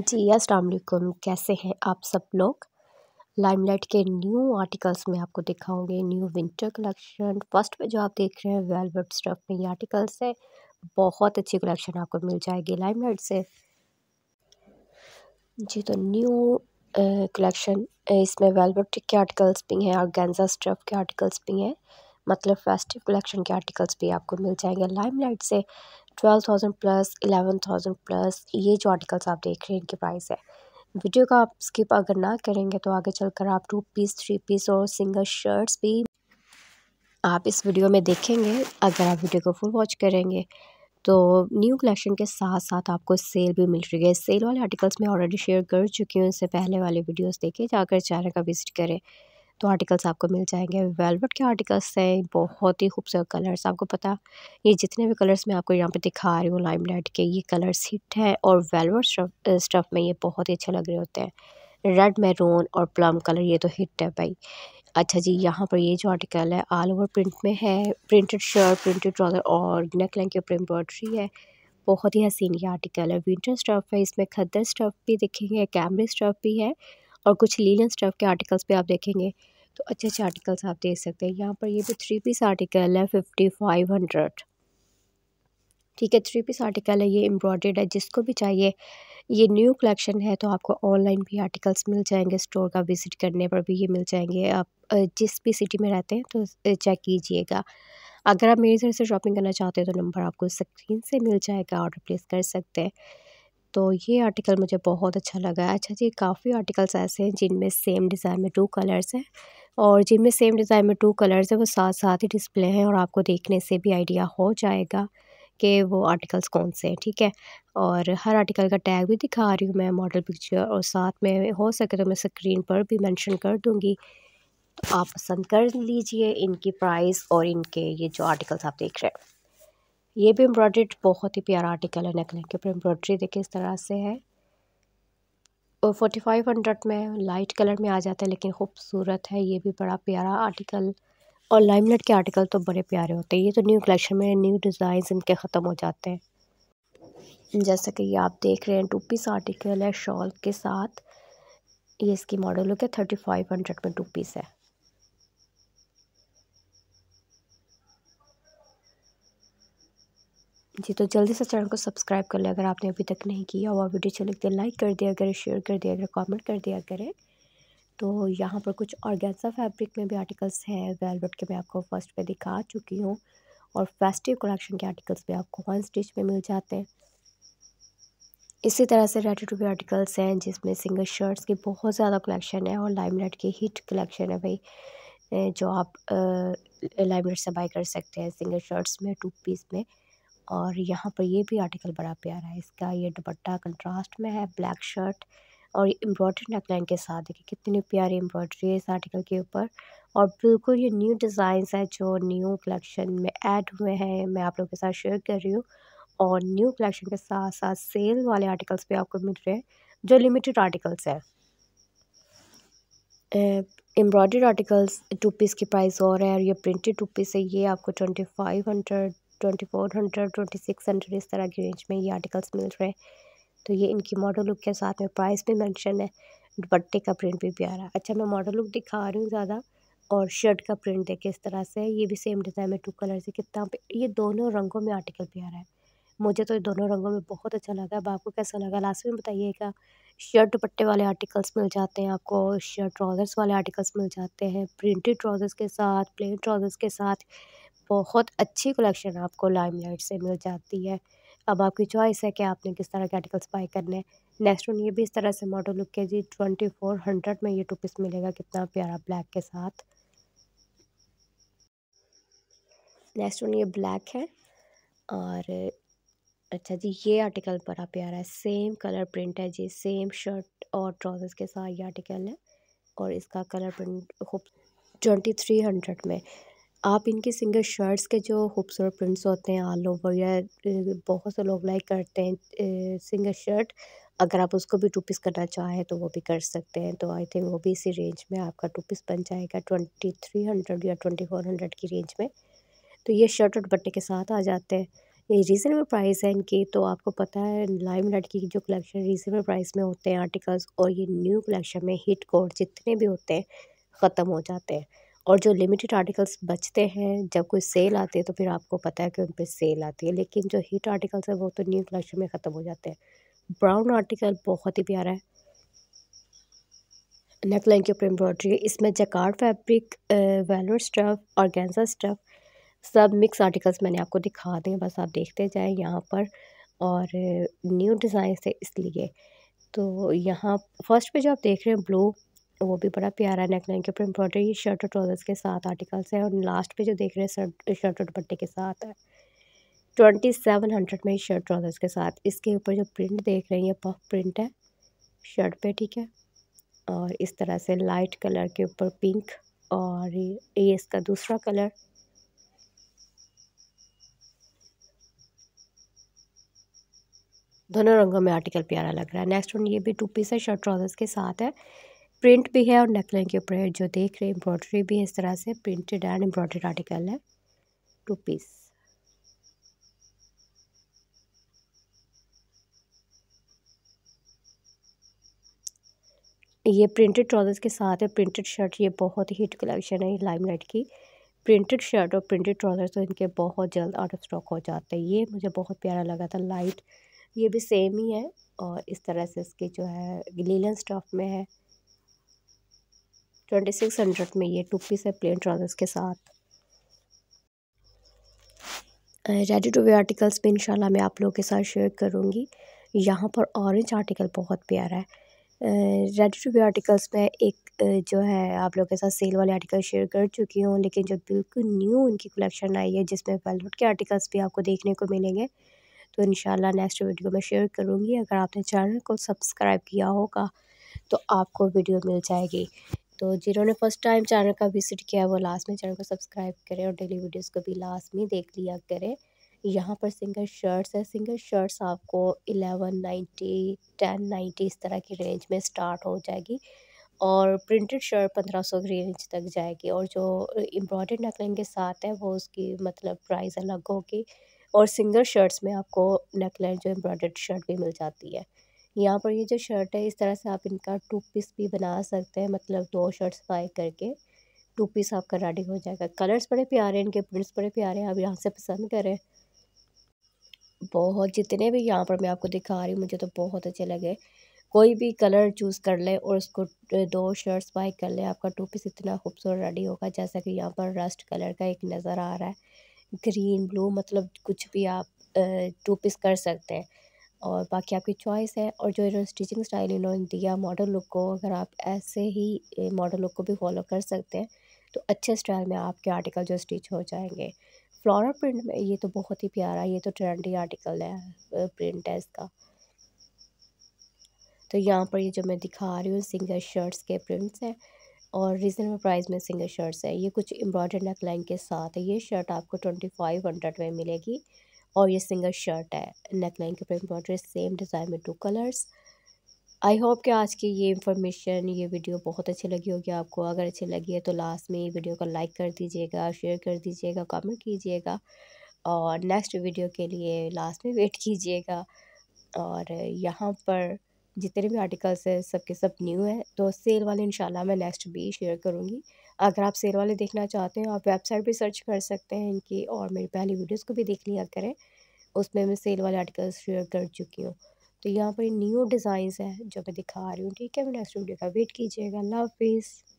जी अस्सलाम वालेकुम कैसे हैं आप सब लोग लाइमलाइट के न्यू आर्टिकल्स में आपको दिखाऊंगे न्यू विंटर कलेक्शन फर्स्ट में जो आप देख रहे हैं वेलवेट स्टफ में ये आर्टिकल्स है बहुत अच्छी कलेक्शन आपको मिल जाएगी लाइमलाइट से जी तो न्यू कलेक्शन इसमें वेलवेट के आर्टिकल्स भी हैं और गेंजा स्टफ के आर्टिकल्स भी हैं मतलब फेस्टिव कलेक्शन के आर्टिकल्स भी आपको मिल जाएंगे लाइमलाइट से twelve thousand plus eleven thousand plus ये जो आर्टिकल्स आप देख रहे हैं इनके प्राइस है वीडियो का आप स्किप अगर ना करेंगे तो आगे चलकर आप टू पीस थ्री पीस और सिंगल शर्ट्स भी आप इस वीडियो में देखेंगे अगर आप वीडियो को फुल वॉच करेंगे तो न्यू कलेक्शन के साथ साथ आपको सेल भी मिल रही है सेल वाले आर्टिकल्स मैं ऑलरेडी शेयर कर चुकी हूँ इससे पहले वाले वीडियोस देखें जाकर चैनल का विजिट करें तो आर्टिकल्स आपको मिल जाएंगे वेलवेट के आर्टिकल्स हैं बहुत ही खूबसूरत कलर्स आपको पता ये जितने भी कलर्स मैं आपको यहाँ पे दिखा रही हूँ लाइम लाइट के ये कलर्स हिट हैं और वेलवेट स्टफ़ में ये बहुत ही अच्छे लग रहे होते हैं रेड मैरून और प्लम कलर ये तो हिट है भाई अच्छा जी यहाँ पर ये जो आर्टिकल है ऑल ओवर प्रिंट में है प्रिंटेड शर्ट प्रिंटेड ट्राउज़र और नेक लाइन के ऊपर एम्ब्रॉयड्री है बहुत ही हसीन ये आर्टिकल है विंटर स्टफ़ है इसमें खद्दर स्टफ़ भी देखेंगे कैमरे स्टफ़ भी है और कुछ लीलन स्टफ़ के आर्टिकल्स भी आप देखेंगे तो अच्छे अच्छे आर्टिकल्स आप देख सकते हैं यहाँ पर ये भी थ्री पीस आर्टिकल है फिफ्टी फाइव हंड्रेड ठीक है थ्री पीस आर्टिकल है ये एम्ब्रॉयडेड है जिसको भी चाहिए ये न्यू कलेक्शन है तो आपको ऑनलाइन भी आर्टिकल्स मिल जाएंगे स्टोर का विज़िट करने पर भी ये मिल जाएंगे आप जिस भी सिटी में रहते हैं तो चेक कीजिएगा अगर आप मेरी तरह से शॉपिंग करना चाहते हैं तो नंबर आपको स्क्रीन से मिल जाएगा ऑर्डर प्लेस कर सकते हैं तो ये आर्टिकल मुझे बहुत अच्छा लगा अच्छा जी काफ़ी आर्टिकल्स ऐसे हैं जिनमें सेम डिज़ाइन में टू कलर्स हैं और जिनमें सेम डिज़ाइन में टू कलर्स है वो साथ साथ ही डिस्प्ले हैं और आपको देखने से भी आइडिया हो जाएगा कि वो आर्टिकल्स कौन से हैं ठीक है और हर आर्टिकल का टैग भी दिखा रही हूँ मैं मॉडल पिक्चर और साथ में हो सके तो मैं स्क्रीन पर भी मैंशन कर दूँगी तो आप पसंद कर लीजिए इनकी प्राइस और इनके ये जो आर्टिकल्स आप देख रहे हैं ये भी एम्ब्रॉयड्रीड बहुत ही प्यारा आर्टिकल है नेकलैक के ऊपर एम्ब्रॉयड्री देखिए इस तरह से है और फोर्टी फाइव हंड्रेड में लाइट कलर में आ जाता है लेकिन खूबसूरत है ये भी बड़ा प्यारा आर्टिकल और लाइमलेट के आर्टिकल तो बड़े प्यारे होते हैं ये तो न्यू कलेक्शन में न्यू डिज़ाइन इनके ख़त्म हो जाते हैं जैसा कि ये आप देख रहे हैं टू पीस आर्टिकल है शॉल के साथ ये इसकी मॉडल हो गया थर्टी फाइव हंड्रेड में टू पीस है जी तो जल्दी से चैनल को सब्सक्राइब कर लें अगर आपने अभी तक नहीं किया और वीडियो अच्छी लगती है लाइक कर दिया करें शेयर कर दिया करें कमेंट कर दिया करें तो यहाँ पर कुछ ऑर्गेन्जा फैब्रिक में भी आर्टिकल्स हैं वेलवेट के मैं आपको फर्स्ट पे दिखा चुकी हूँ और फेस्टिव कलेक्शन के आर्टिकल्स भी आपको वन स्टिच में मिल जाते हैं इसी तरह से रेडी टू भी आर्टिकल्स हैं जिसमें सिंगल शर्ट्स की बहुत ज़्यादा कलेक्शन है और लाइमलाइट की हिट कलेक्शन है भाई जो आप लाइमलाइट से बाई कर सकते हैं सिंगल शर्ट्स में टू पीस में और यहाँ पर ये भी आर्टिकल बड़ा प्यारा है इसका ये दुपट्टा कंट्रास्ट में है ब्लैक शर्ट और एम्ब्रॉयडरी नेकलाइन के साथ देखिए कितनी प्यारी एम्ब्रॉयडरी है इस आर्टिकल के ऊपर और बिल्कुल ये न्यू डिज़ाइंस है जो न्यू कलेक्शन में ऐड हुए हैं मैं आप लोगों के साथ शेयर कर रही हूँ और न्यू कलेक्शन के साथ साथ सेल वाले आर्टिकल्स भी आपको मिल रहे हैं जो लिमिटेड आर्टिकल्स हैं एम्ब्रॉयडर्ड आर्टिकल्स टू पीस की प्राइस और है और ये प्रिंटेड टू पीस है ये आपको twenty five hundred twenty four hundred twenty six hundred इस तरह की रेंज में ये आर्टिकल्स मिल रहे हैं तो ये इनकी मॉडल लुक के साथ में प्राइस भी मेंशन है दुपट्टे का प्रिंट भी प्यारा अच्छा मैं मॉडल लुक दिखा रही हूँ ज़्यादा और शर्ट का प्रिंट देखे इस तरह से ये भी सेम डिज़ाइन में टू कलर से कितना ये दोनों रंगों में आर्टिकल प्यारा है मुझे तो ये दोनों रंगों में बहुत अच्छा लगा अब आपको कैसा लगा लास्ट में बताइएगा शर्ट दुपट्टे वाले आर्टिकल्स मिल जाते हैं आपको शर्ट ट्राउज़र्स वाले आर्टिकल्स मिल जाते हैं प्रिंटेड ट्राउज़र्स के साथ प्लेन ट्राउज़र्स के साथ बहुत अच्छी कलेक्शन आपको लाइट से मिल जाती है अब आपकी चॉइस है कि आपने किस तरह के आर्टिकल्स बाई करने हैं नेक्स्ट वन ये भी इस तरह से मॉडल लुक के जी ट्वेंटी फोर हंड्रेड में ये टू पीस मिलेगा कितना प्यारा ब्लैक के साथ नेक्स्ट वन ये ब्लैक है और अच्छा जी ये आर्टिकल बड़ा प्यारा है सेम कलर प्रिंट है जी सेम शर्ट और ट्राउजर्स के साथ ये आर्टिकल है और इसका कलर प्रिंट खूब ट्वेंटी थ्री हंड्रेड में आप इनकी सिंगल शर्ट्स के जो खूबसूरत प्रिंट्स होते हैं ऑल ओवर या बहुत से लोग लाइक करते हैं सिंगल शर्ट अगर आप उसको भी टू पीस करना चाहें तो वो भी कर सकते हैं तो आई थिंक वो भी इसी रेंज में आपका टू पीस बन जाएगा ट्वेंटी थ्री हंड्रेड या ट्वेंटी फोर हंड्रेड की रेंज में तो ये शर्ट और बट्टे के साथ आ जाते हैं ये रीज़नेबल प्राइस है इनकी तो आपको पता है लाइम लाइट की जो कलेक्शन रीज़नेबल प्राइस में होते हैं आर्टिकल्स और ये न्यू कलेक्शन में हिट कोड जितने भी होते हैं ख़त्म हो जाते हैं और जो लिमिटेड आर्टिकल्स बचते हैं जब कोई सेल आती है तो फिर आपको पता है कि उन पर सेल आती है लेकिन जो हीट आर्टिकल्स हैं वो तो न्यू कलेक्शन में ख़त्म हो जाते हैं ब्राउन आर्टिकल बहुत ही प्यारा है नेकलाइन के ऊपर एम्ब्रॉयड्री इसमें जकार फैब्रिक वेलर स्टफ और गेंजा स्टफ सब मिक्स आर्टिकल्स मैंने आपको दिखा दें बस आप देखते जाएँ यहाँ पर और न्यू डिज़ाइन से इसलिए तो यहाँ फर्स्ट पे जो आप देख रहे हैं ब्लू वो भी बड़ा प्यारा नेकलाइन के ऊपर एम्ब्रॉयडरी शर्ट और ट्राउजर्स के साथ आर्टिकल्स है और लास्ट पे जो देख रहे हैं शर्ट और दुपट्टे के साथ है ट्वेंटी सेवन हंड्रेड में शर्ट ट्राउजर्स के साथ इसके ऊपर जो प्रिंट देख रहे हैं ये पफ प्रिंट है शर्ट पे ठीक है और इस तरह से लाइट कलर के ऊपर पिंक और ये इसका दूसरा कलर दोनों रंगों में आर्टिकल प्यारा लग रहा है नेक्स्ट वन ये भी टू पीस है शर्ट ट्राउजर्स के साथ है प्रिंट भी है और नेकलाइन के ऊपर जो देख रहे हैं एम्ब्रॉयडरी भी है इस तरह से प्रिंटेड एंड एम्ब्रॉयडरी आर्टिकल है टू पीस ये प्रिंटेड ट्राउजर्स के साथ है प्रिंटेड शर्ट ये बहुत ही हिट कलेक्शन है लाइम लाइट की प्रिंटेड शर्ट और प्रिंटेड ट्राउजर तो इनके बहुत जल्द आउट ऑफ स्टॉक हो जाते हैं ये मुझे बहुत प्यारा लगा था लाइट ये भी सेम ही है और इस तरह से इसके जो है लीलन स्टफ में है ट्वेंटी सिक्स हंड्रेड में ये टू पीस है प्लेन ट्राउजर्स के साथ रेडी टू वे आर्टिकल्स भी इंशाल्लाह मैं आप लोगों के साथ शेयर करूँगी यहाँ पर ऑरेंज आर्टिकल बहुत प्यारा है रेडी टू वे आर्टिकल्स में एक जो है आप लोगों के साथ सेल वाले आर्टिकल शेयर कर चुकी हूँ लेकिन जो बिल्कुल न्यू उनकी कलेक्शन आई है जिसमें वेलवेट के आर्टिकल्स भी आपको देखने को मिलेंगे तो इन नेक्स्ट वीडियो में शेयर करूँगी अगर आपने चैनल को सब्सक्राइब किया होगा तो आपको वीडियो मिल जाएगी तो जिन्होंने फर्स्ट टाइम चैनल का विजिट किया है वो लास्ट में चैनल को सब्सक्राइब करें और डेली वीडियोस को भी लास्ट में देख लिया करें यहाँ पर सिंगल शर्ट्स है सिंगल शर्ट्स आपको एलेवन नाइन्टी टेन नाइन्टी इस तरह की रेंज में स्टार्ट हो जाएगी और प्रिंटेड शर्ट पंद्रह सौ रेंज तक जाएगी और जो एम्ब्रॉयड नेकलाइन के साथ है वो उसकी मतलब प्राइस अलग होगी और सिंगल शर्ट्स में आपको नेकलाइन जो एम्ब्रॉयड शर्ट भी मिल जाती है यहाँ पर ये जो शर्ट है इस तरह से आप इनका टू पीस भी बना सकते हैं मतलब दो शर्ट्स बाय करके टू पीस आपका रेडी हो जाएगा कलर्स बड़े प्यारे हैं इनके प्रिंट्स बड़े प्यारे हैं आप यहाँ से पसंद करें बहुत जितने भी यहाँ पर मैं आपको दिखा रही हूँ मुझे तो बहुत अच्छे लगे कोई भी कलर चूज़ कर ले और उसको दो शर्ट्स बाय कर ले आपका टू पीस इतना खूबसूरत रेडी होगा जैसा कि यहाँ पर रस्ट कलर का एक नज़र आ रहा है ग्रीन ब्लू मतलब कुछ भी आप टू पीस कर सकते हैं और बाकी आपकी चॉइस है और जो इन्होंने स्टिचिंग स्टाइल इन्होंने दिया मॉडल लुक को अगर आप ऐसे ही मॉडल लुक को भी फॉलो कर सकते हैं तो अच्छे स्टाइल में आपके आर्टिकल जो स्टिच हो जाएंगे फ्लोरल प्रिंट में ये तो बहुत ही प्यारा ये तो ट्रेंडी आर्टिकल है प्रिंट है इसका तो यहाँ पर ये जो मैं दिखा रही हूँ सिंगल शर्ट्स के प्रिंट्स हैं और रीज़नेबल प्राइस में सिंगल शर्ट्स हैं ये कुछ नेक नेकलाइन के साथ है ये शर्ट आपको ट्वेंटी फाइव हंड्रेड में मिलेगी और ये सिंगल शर्ट है नेक लाइन के ऊपर एम्ब्रॉयडरी सेम डिज़ाइन में टू कलर्स आई होप कि आज की ये इन्फॉर्मेशन ये वीडियो बहुत अच्छी लगी होगी आपको अगर अच्छी लगी है तो लास्ट में ये वीडियो को लाइक कर दीजिएगा शेयर कर दीजिएगा कमेंट कीजिएगा और नेक्स्ट वीडियो के लिए लास्ट में वेट कीजिएगा और यहाँ पर जितने भी आर्टिकल्स हैं सब के सब न्यू है तो सेल वाले इंशाल्लाह मैं नेक्स्ट भी शेयर करूँगी अगर आप सेल वाले देखना चाहते हैं आप वेबसाइट भी सर्च कर सकते हैं इनकी और मेरी पहली वीडियोज़ को भी देख लिया करें उसमें मैं सेल वाले आर्टिकल्स शेयर कर चुकी हूँ तो यहाँ पर न्यू डिज़ाइंस हैं जो मैं दिखा रही हूँ ठीक है मैं नेक्स्ट वीडियो का वेट कीजिएगा अल्लाह हाफिज़